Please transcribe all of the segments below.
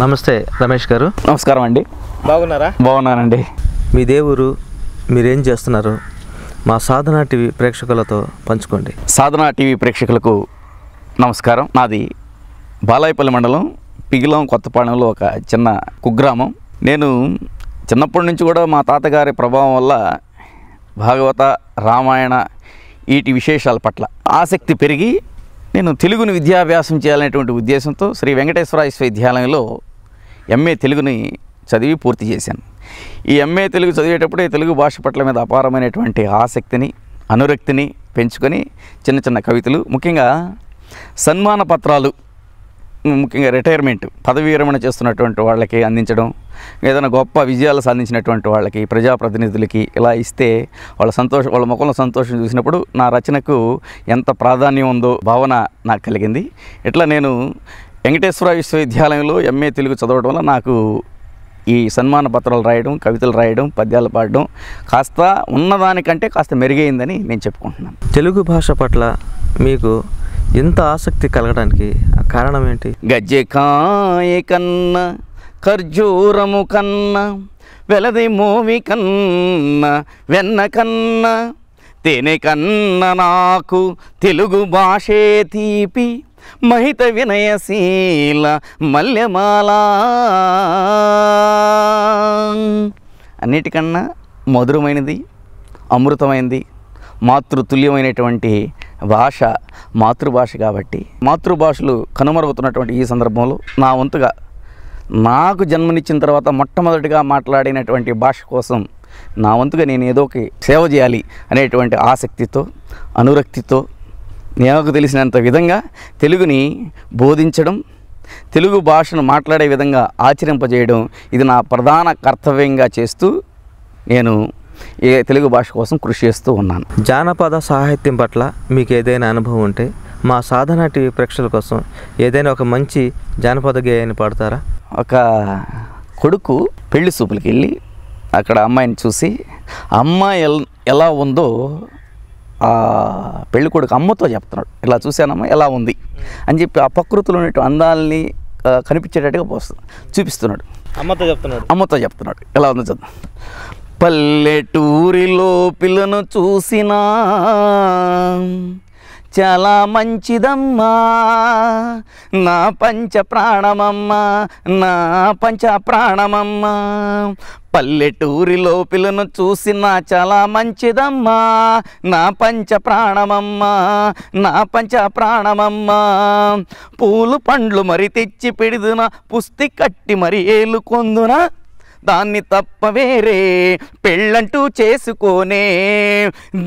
నమస్తే రమేష్ గారు నమస్కారం అండి బాగున్నారా బాగున్నానండి మీ దేవురు మీరేం చేస్తున్నారు మా సాధన టీవీ ప్రేక్షకులతో పంచుకోండి సాధన టీవీ ప్రేక్షకులకు నమస్కారం నాది బాలాయపల్లి మండలం పిగిలం కొత్తపాడెంలో ఒక చిన్న కుగ్రామం నేను చిన్నప్పటి నుంచి కూడా మా తాతగారి ప్రభావం వల్ల భాగవత రామాయణ వీటి విశేషాల పట్ల ఆసక్తి పెరిగి నేను తెలుగుని విద్యాభ్యాసం చేయాలనేటువంటి ఉద్దేశంతో శ్రీ వెంకటేశ్వర విశ్వవిద్యాలయంలో ఎంఏ తెలుగుని చదివి పూర్తి చేశాను ఈ ఎంఏ తెలుగు ఈ తెలుగు భాష పట్ల మీద అపారమైనటువంటి ఆసక్తిని అనురక్తిని పెంచుకొని చిన్న చిన్న కవితలు ముఖ్యంగా సన్మాన పత్రాలు ముఖ్యంగా రిటైర్మెంట్ పదవీ విరమణ చేస్తున్నటువంటి వాళ్ళకి అందించడం ఏదైనా గొప్ప విజయాలు సాధించినటువంటి వాళ్ళకి ప్రజాప్రతినిధులకి ఇలా ఇస్తే వాళ్ళ సంతోషం వాళ్ళ ముఖంలో సంతోషం చూసినప్పుడు నా రచనకు ఎంత ప్రాధాన్యం ఉందో భావన నాకు కలిగింది ఇట్లా నేను వెంకటేశ్వర విశ్వవిద్యాలయంలో ఎంఏ తెలుగు చదవడం వల్ల నాకు ఈ సన్మాన పత్రాలు రాయడం కవితలు రాయడం పద్యాలు పాడడం కాస్త ఉన్నదానికంటే కాస్త మెరుగైందని నేను చెప్పుకుంటున్నాను తెలుగు భాష పట్ల మీకు ఎంత ఆసక్తి కలగడానికి కారణం ఏంటి గజ్జె కాయ కన్న ఖర్జూరము కన్న వెలది మూవి కన్న వెన్న కన్న తేనె కన్న నాకు తెలుగు భాషే తీపి మహిత వినయశీల మల్లెమాల అన్నిటికన్నా మధురమైనది అమృతమైనది మాతృతుల్యమైనటువంటి భాష మాతృభాష కాబట్టి మాతృభాషలు కనుమరుగుతున్నటువంటి ఈ సందర్భంలో నా వంతుగా నాకు జన్మనిచ్చిన తర్వాత మొట్టమొదటిగా మాట్లాడినటువంటి భాష కోసం నా వంతుగా నేను ఏదో ఒక సేవ చేయాలి అనేటువంటి ఆసక్తితో అనురక్తితో నాకు తెలిసినంత విధంగా తెలుగుని బోధించడం తెలుగు భాషను మాట్లాడే విధంగా ఆచరింపజేయడం ఇది నా ప్రధాన కర్తవ్యంగా చేస్తూ నేను ఈ తెలుగు భాష కోసం కృషి చేస్తూ ఉన్నాను జానపద సాహిత్యం పట్ల మీకు ఏదైనా అనుభవం ఉంటే మా సాధన టీవీ ప్రేక్షకుల కోసం ఏదైనా ఒక మంచి జానపద గేయాన్ని పాడతారా ఒక కొడుకు పెళ్లి సూపులకి వెళ్ళి అక్కడ అమ్మాయిని చూసి అమ్మాయి ఎలా ఉందో పెళ్లి కొడుకు అమ్మతో చెప్తున్నాడు ఇలా చూశానమ్మా ఎలా ఉంది అని చెప్పి ఆ ప్రకృతిలో ఉండే అందాలని కనిపించేటట్టుగా పోస్తున్నాడు చూపిస్తున్నాడు అమ్మతో చెప్తున్నాడు అమ్మతో చెప్తున్నాడు ఎలా ఉందో చూద్దాం పల్లెటూరిలో పిల్లను చూసినా చాలా మంచిదమ్మా నా పంచ ప్రాణమమ్మా నా పంచ ప్రాణమమ్మా పల్లెటూరిలో పిల్లను చూసినా చాలా మంచిదమ్మా నా పంచ ప్రాణమమ్మా నా పంచ ప్రాణమమ్మా పూలు పండ్లు మరి తెచ్చి పెడిదున పుస్తి కట్టి మరి ఏలుకొందున దాన్ని తప్ప వేరే పెళ్ళంటూ చేసుకోనే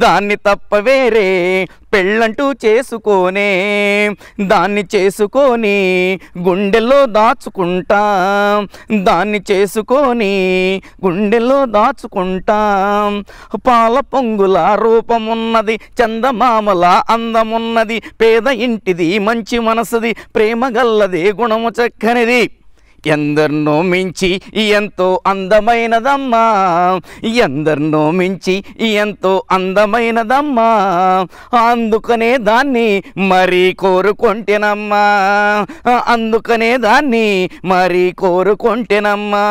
దాన్ని తప్ప వేరే పెళ్ళంటూ చేసుకోనే దాన్ని చేసుకొని గుండెల్లో దాచుకుంటా దాన్ని చేసుకొని గుండెల్లో దాచుకుంటా పాల పొంగుల రూపమున్నది చందమామల అందమున్నది పేద ఇంటిది మంచి మనసుది ప్రేమ గల్లది గుణము చక్కనిది ఎందరినో మించి ఎంతో అందమైనదమ్మా ఎందరినో మించి ఎంతో అందమైనదమ్మా అందుకనే దాన్ని మరీ కోరుకుంటేనమ్మా అందుకనే దాన్ని మరీ కోరుకుంటేనమ్మా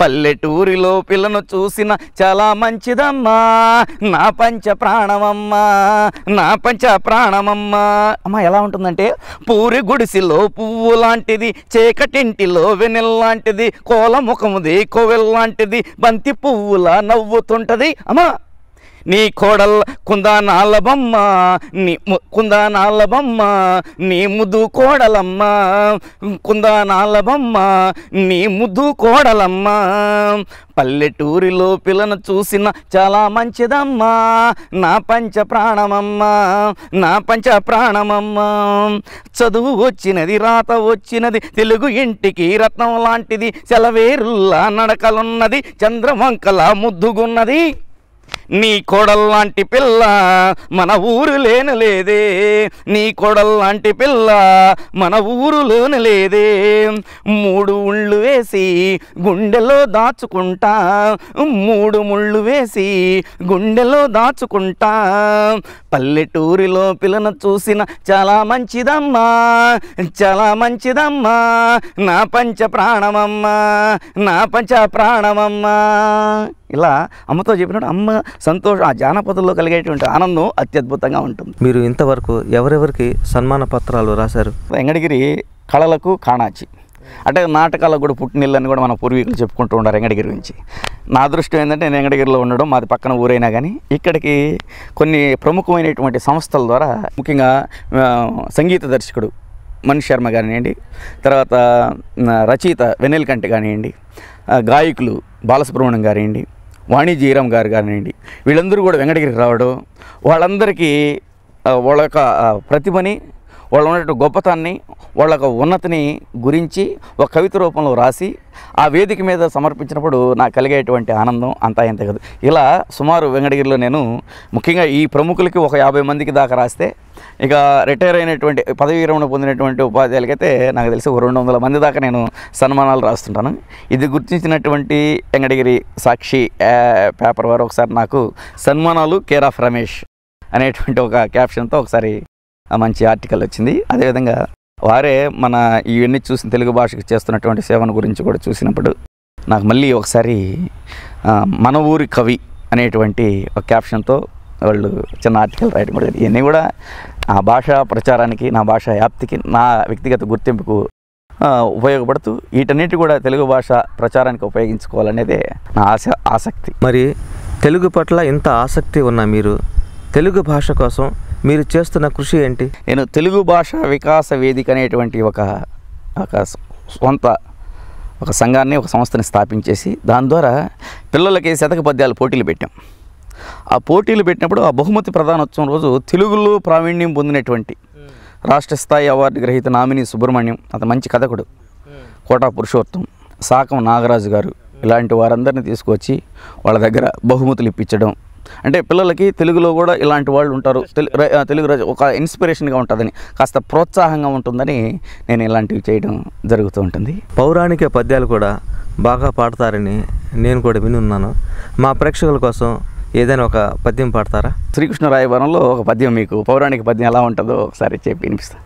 పల్లెటూరిలో పిల్లను చూసిన చాలా మంచిదమ్మా నా పంచ ప్రాణమమ్మా నా పంచ ప్రాణమమ్మా అమ్మ ఎలా ఉంటుందంటే పూరి గుడిసిలో పువ్వు లాంటిది చీకటింటిలో గాలిలో వెనిల్లాంటిది కోల ముఖముది కోవెల్లాంటిది బంతి పువ్వులా నవ్వుతుంటది అమ్మా నీ కోడల్ బొమ్మ నీ బొమ్మ నీ ముద్దు కోడలమ్మ బొమ్మ నీ ముద్దు కోడలమ్మ పల్లెటూరిలో పిల్లను చూసిన చాలా మంచిదమ్మా నా పంచ ప్రాణమమ్మ నా పంచ ప్రాణమమ్మ చదువు వచ్చినది రాత వచ్చినది తెలుగు ఇంటికి రత్నం లాంటిది సెలవేరుల్లా నడకలున్నది చంద్రవంకల ముద్దుగున్నది నీ కొడల్లాంటి పిల్ల మన ఊరు లేనలేదే నీ కొడల్లాంటి పిల్ల మన ఊరు లేనలేదే మూడు ముళ్ళు వేసి గుండెలో దాచుకుంటా మూడు ముళ్ళు వేసి గుండెలో దాచుకుంటా పల్లెటూరిలో పిల్లను చూసిన చాలా మంచిదమ్మా చాలా మంచిదమ్మా నా పంచ ప్రాణమమ్మా నా పంచ ప్రాణమమ్మా ఇలా అమ్మతో చెప్పినప్పుడు అమ్మ సంతోషం ఆ జానపదంలో కలిగేటువంటి ఆనందం అత్యద్భుతంగా ఉంటుంది మీరు ఇంతవరకు ఎవరెవరికి సన్మాన పత్రాలు రాశారు వెంగడగిరి కళలకు కాణాచి అంటే నాటకాలకు కూడా అని కూడా మన పూర్వీకులు చెప్పుకుంటూ ఉండారు వెంగడగిరి గురించి నా దృష్టి ఏంటంటే నేను వెంగడగిరిలో ఉండడం మాది పక్కన ఊరైనా కానీ ఇక్కడికి కొన్ని ప్రముఖమైనటువంటి సంస్థల ద్వారా ముఖ్యంగా సంగీత దర్శకుడు మనీష్ శర్మ కానివ్వండి తర్వాత రచయిత వెనెల్కంటి కానివ్వండి గాయకులు బాలసుబ్రహ్మణ్యం కానివ్వండి వాణి జయరాం గారు కానివ్వండి వీళ్ళందరూ కూడా వెంకటగిరికి రావడం వాళ్ళందరికీ వాళ్ళ యొక్క ప్రతిభని వాళ్ళు ఉన్నటువంటి గొప్పతాన్ని వాళ్ళ ఉన్నతిని గురించి ఒక కవిత రూపంలో రాసి ఆ వేదిక మీద సమర్పించినప్పుడు నాకు కలిగేటువంటి ఆనందం అంతా ఇంత కదా ఇలా సుమారు వెంకటగిరిలో నేను ముఖ్యంగా ఈ ప్రముఖులకి ఒక యాభై మందికి దాకా రాస్తే ఇక రిటైర్ అయినటువంటి పదవి విరమణ పొందినటువంటి ఉపాధ్యాయులకైతే నాకు తెలిసి ఒక రెండు వందల మంది దాకా నేను సన్మానాలు రాస్తుంటాను ఇది గుర్తించినటువంటి వెంకటగిరి సాక్షి పేపర్ వారు ఒకసారి నాకు సన్మానాలు కేర్ ఆఫ్ రమేష్ అనేటువంటి ఒక క్యాప్షన్తో ఒకసారి మంచి ఆర్టికల్ వచ్చింది అదేవిధంగా వారే మన ఇవన్నీ చూసిన తెలుగు భాషకు చేస్తున్నటువంటి సేవను గురించి కూడా చూసినప్పుడు నాకు మళ్ళీ ఒకసారి మన ఊరి కవి అనేటువంటి ఒక క్యాప్షన్తో వాళ్ళు చిన్న ఆర్టికల్ రాయడం కూడా ఇవన్నీ కూడా ఆ భాష ప్రచారానికి నా భాష వ్యాప్తికి నా వ్యక్తిగత గుర్తింపుకు ఉపయోగపడుతూ వీటన్నిటి కూడా తెలుగు భాష ప్రచారానికి ఉపయోగించుకోవాలనేదే నా ఆశ ఆసక్తి మరి తెలుగు పట్ల ఇంత ఆసక్తి ఉన్న మీరు తెలుగు భాష కోసం మీరు చేస్తున్న కృషి ఏంటి నేను తెలుగు భాష వికాస వేదిక అనేటువంటి ఒక ఒక సొంత ఒక సంఘాన్ని ఒక సంస్థని స్థాపించేసి దాని ద్వారా పిల్లలకి శతక పద్యాలు పోటీలు పెట్టాం ఆ పోటీలు పెట్టినప్పుడు ఆ బహుమతి ప్రధానోత్సవం రోజు తెలుగులో ప్రావీణ్యం పొందినటువంటి రాష్ట్ర స్థాయి అవార్డు గ్రహీత నామిని సుబ్రహ్మణ్యం అతను మంచి కథకుడు కోటా పురుషోత్తం సాకం నాగరాజు గారు ఇలాంటి వారందరిని తీసుకొచ్చి వాళ్ళ దగ్గర బహుమతులు ఇప్పించడం అంటే పిల్లలకి తెలుగులో కూడా ఇలాంటి వాళ్ళు ఉంటారు తెలుగు ఒక ఇన్స్పిరేషన్గా ఉంటుందని కాస్త ప్రోత్సాహంగా ఉంటుందని నేను ఇలాంటివి చేయడం జరుగుతూ ఉంటుంది పౌరాణిక పద్యాలు కూడా బాగా పాడతారని నేను కూడా విని ఉన్నాను మా ప్రేక్షకుల కోసం ఏదైనా ఒక పద్యం పాడతారా శ్రీకృష్ణ రాయవరంలో ఒక పద్యం మీకు పౌరాణిక పద్యం ఎలా ఉంటుందో ఒకసారి చెప్పి వినిపిస్తాను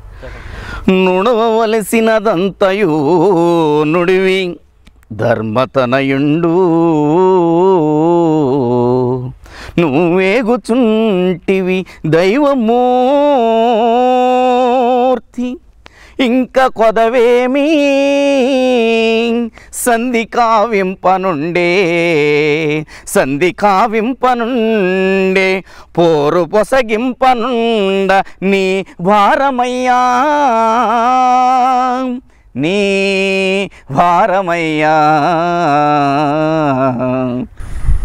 నుడవలసినదంతయు నుడివి ధర్మతనయుండూ నువ్వేగుచుంటివి దైవమూర్తి ఇంకా కొదవేమీ సంధి కావింపనుండే సంధి కావింపనుండే పోరు పొసగింపనుండ నీ భారమయ్యా నీ భారమయ్యా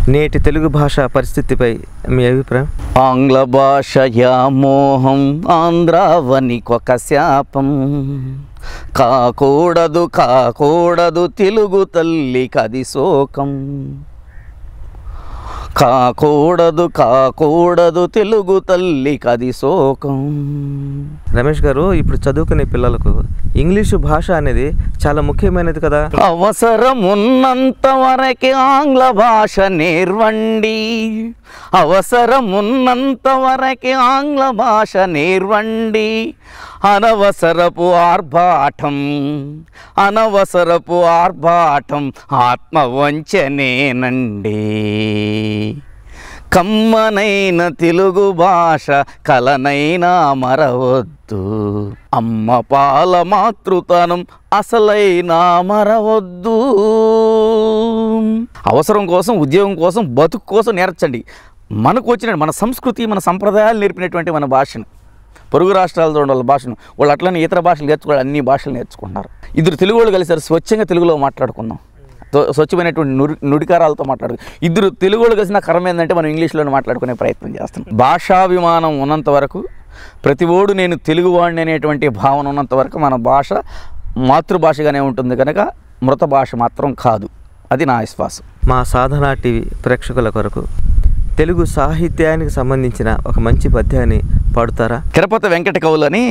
నేటి తెలుగు భాష పరిస్థితిపై మీ అభిప్రాయం ఆంగ్ల భాషయా మోహం ఆంధ్రావని కొక శాపం కాకూడదు కాకూడదు తెలుగు తల్లి కది శోకం కాకూడదు కాకూడదు తెలుగు తల్లి కది శోకం రమేష్ గారు ఇప్పుడు చదువుకునే పిల్లలకు ఇంగ్లీషు భాష అనేది చాలా ముఖ్యమైనది కదా అవసరం ఉన్నంత వరకు ఆంగ్ల భాష నేర్వండి అవసరం ఉన్నంత వరకు ఆంగ్ల భాష నేర్వండి అనవసరపు ఆర్భాటం అనవసరపు ఆర్భాటం ఆత్మ వంచనేనండి కమ్మనైన తెలుగు భాష కలనైనా మరవద్దు అమ్మ పాల మాతృతనం అసలైనా మరవద్దు అవసరం కోసం ఉద్యోగం కోసం బతుకు కోసం నేర్చండి మనకు వచ్చిన మన సంస్కృతి మన సంప్రదాయాలు నేర్పినటువంటి మన భాషను పొరుగు రాష్ట్రాలతో వాళ్ళ భాషను వాళ్ళు అట్లనే ఇతర భాషలు నేర్చుకోవాలి అన్ని భాషలు నేర్చుకుంటున్నారు ఇద్దరు తెలుగు వాళ్ళు కలిసారు స్వచ్ఛంగా తెలుగులో మాట్లాడుకుందాం స్వచ్ఛమైనటువంటి నుడి నుడికారాలతో మాట్లాడు ఇద్దరు తెలుగు వాళ్ళు కలిసిన కరం ఏంటంటే మనం ఇంగ్లీష్లోనే మాట్లాడుకునే ప్రయత్నం చేస్తాం భాషాభిమానం ఉన్నంత వరకు ప్రతి ఓడు నేను తెలుగువాడిని అనేటువంటి భావన ఉన్నంత వరకు మన భాష మాతృభాషగానే ఉంటుంది కనుక మృత భాష మాత్రం కాదు అది నా విశ్వాసం మా సాధన టీవీ ప్రేక్షకుల కొరకు తెలుగు సాహిత్యానికి సంబంధించిన ఒక మంచి పద్యాన్ని పాడుతారా తిరుపతి వెంకట కవులు అని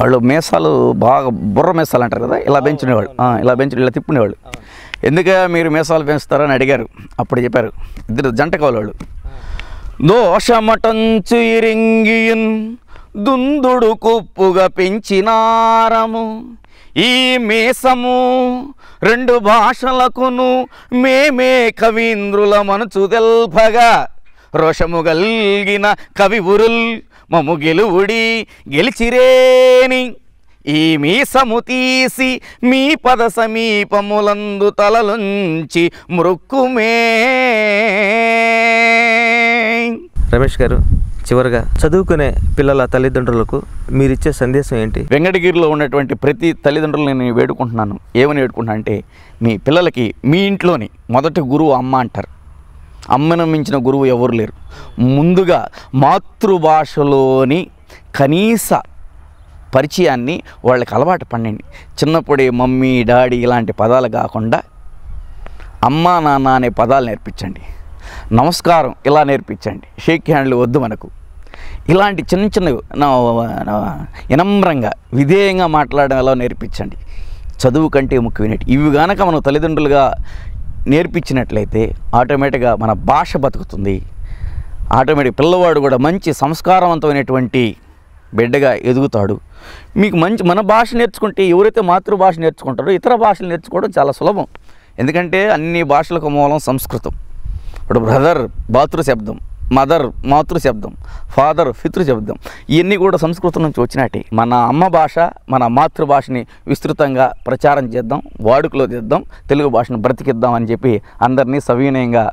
వాళ్ళు మేసాలు బాగా బుర్ర మేసాలు అంటారు కదా ఇలా పెంచునేవాళ్ళు ఇలా పెంచు ఇలా తిప్పునేవాళ్ళు ఎందుక మీరు మేసాలు పెంచుతారని అడిగారు అప్పుడు చెప్పారు ఇద్దరు జంట కవులు వాళ్ళు దోషమటంచు ఇరింగియున్ దుందుడు కుప్పుగా పెంచినారము ఈ మేసము రెండు భాషలకును మేమే కవీంద్రుల మనచు తెల్పగా రోషము గల్గిన కవి ఉరుల్ మము గెలువుడి గెలిచిరేని ఈ సము తీసి మీ పద సమీపములందు తలలుంచి మృక్కుమే రమేష్ గారు చివరిగా చదువుకునే పిల్లల తల్లిదండ్రులకు మీరిచ్చే సందేశం ఏంటి వెంకటగిరిలో ఉన్నటువంటి ప్రతి తల్లిదండ్రులు నేను వేడుకుంటున్నాను ఏమని వేడుకుంటున్నా అంటే మీ పిల్లలకి మీ ఇంట్లోని మొదటి గురువు అమ్మ అంటారు అమ్మను మించిన గురువు ఎవరు లేరు ముందుగా మాతృభాషలోని కనీస పరిచయాన్ని వాళ్ళకి అలవాటు పండండి చిన్నప్పుడే మమ్మీ డాడీ ఇలాంటి పదాలు కాకుండా అమ్మ నాన్న అనే పదాలు నేర్పించండి నమస్కారం ఇలా నేర్పించండి షేక్ హ్యాండ్లు వద్దు మనకు ఇలాంటి చిన్న చిన్న వినమ్రంగా విధేయంగా మాట్లాడడం ఎలా నేర్పించండి చదువు కంటే ముఖ్యమైనటి ఇవి కనుక మనం తల్లిదండ్రులుగా నేర్పించినట్లయితే ఆటోమేటిక్గా మన భాష బతుకుతుంది ఆటోమేటిక్ పిల్లవాడు కూడా మంచి సంస్కారవంతమైనటువంటి బిడ్డగా ఎదుగుతాడు మీకు మంచి మన భాష నేర్చుకుంటే ఎవరైతే మాతృభాష నేర్చుకుంటారో ఇతర భాషలు నేర్చుకోవడం చాలా సులభం ఎందుకంటే అన్ని భాషలకు మూలం సంస్కృతం ఇప్పుడు బ్రదర్ బాతృశబ్దం శబ్దం మదర్ మాతృ శబ్దం ఫాదర్ పితృ శబ్దం ఇవన్నీ కూడా సంస్కృతం నుంచి వచ్చినట్టే మన అమ్మ భాష మన మాతృభాషని విస్తృతంగా ప్రచారం చేద్దాం వాడుకలో చేద్దాం తెలుగు భాషను బ్రతికిద్దాం అని చెప్పి అందరినీ సవినయంగా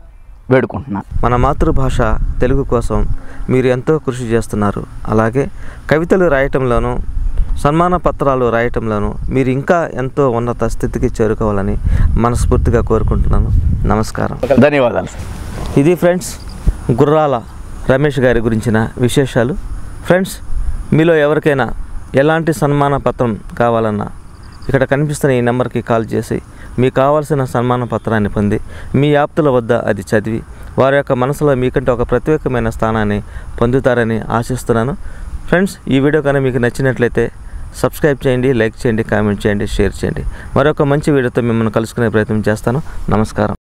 వేడుకుంటున్నాను మన మాతృభాష తెలుగు కోసం మీరు ఎంతో కృషి చేస్తున్నారు అలాగే కవితలు రాయటంలోనూ సన్మాన పత్రాలు రాయటంలోనూ మీరు ఇంకా ఎంతో ఉన్నత స్థితికి చేరుకోవాలని మనస్ఫూర్తిగా కోరుకుంటున్నాను నమస్కారం ధన్యవాదాలు ఇది ఫ్రెండ్స్ గుర్రాల రమేష్ గారి గురించిన విశేషాలు ఫ్రెండ్స్ మీలో ఎవరికైనా ఎలాంటి సన్మాన పత్రం కావాలన్నా ఇక్కడ కనిపిస్తున్న ఈ నెంబర్కి కాల్ చేసి మీకు కావాల్సిన సన్మాన పత్రాన్ని పొంది మీ ఆప్తుల వద్ద అది చదివి వారి యొక్క మనసులో మీకంటే ఒక ప్రత్యేకమైన స్థానాన్ని పొందుతారని ఆశిస్తున్నాను ఫ్రెండ్స్ ఈ వీడియో కానీ మీకు నచ్చినట్లయితే సబ్స్క్రైబ్ చేయండి లైక్ చేయండి కామెంట్ చేయండి షేర్ చేయండి మరొక మంచి వీడియోతో మిమ్మల్ని కలుసుకునే ప్రయత్నం చేస్తాను నమస్కారం